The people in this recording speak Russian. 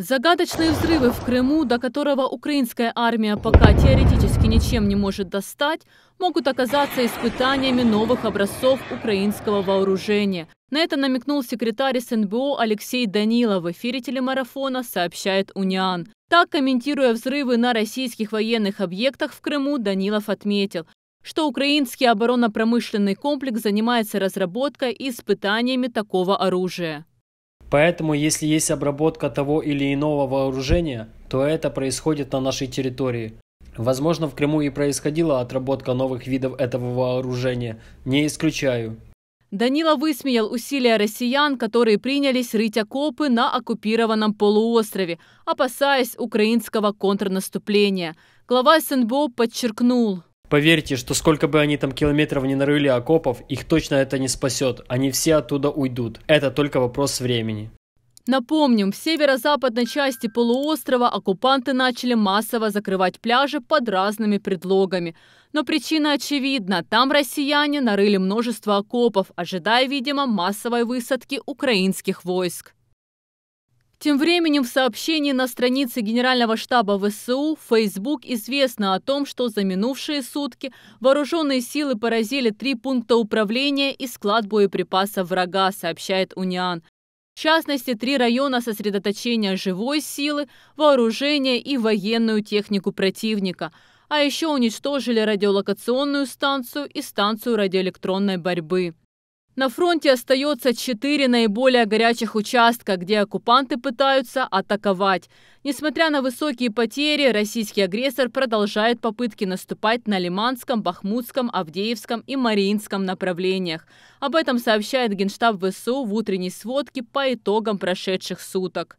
Загадочные взрывы в Крыму, до которого украинская армия пока теоретически ничем не может достать, могут оказаться испытаниями новых образцов украинского вооружения. На это намекнул секретарь СНБО Алексей Данилов в эфире телемарафона, сообщает УНИАН. Так, комментируя взрывы на российских военных объектах в Крыму, Данилов отметил, что украинский оборонно-промышленный комплекс занимается разработкой и испытаниями такого оружия. Поэтому, если есть обработка того или иного вооружения, то это происходит на нашей территории. Возможно, в Крыму и происходила отработка новых видов этого вооружения. Не исключаю. Данила высмеял усилия россиян, которые принялись рыть окопы на оккупированном полуострове, опасаясь украинского контрнаступления. Глава СНБО подчеркнул, Поверьте, что сколько бы они там километров не нарыли окопов, их точно это не спасет. Они все оттуда уйдут. Это только вопрос времени. Напомним, в северо-западной части полуострова оккупанты начали массово закрывать пляжи под разными предлогами. Но причина очевидна. Там россияне нарыли множество окопов, ожидая, видимо, массовой высадки украинских войск. Тем временем в сообщении на странице Генерального штаба ВСУ в Facebook известно о том, что за минувшие сутки вооруженные силы поразили три пункта управления и склад боеприпасов врага, сообщает УНИАН. В частности, три района сосредоточения живой силы, вооружения и военную технику противника. А еще уничтожили радиолокационную станцию и станцию радиоэлектронной борьбы. На фронте остается четыре наиболее горячих участка, где оккупанты пытаются атаковать. Несмотря на высокие потери, российский агрессор продолжает попытки наступать на Лиманском, Бахмутском, Авдеевском и Мариинском направлениях. Об этом сообщает Генштаб ВСУ в утренней сводке по итогам прошедших суток.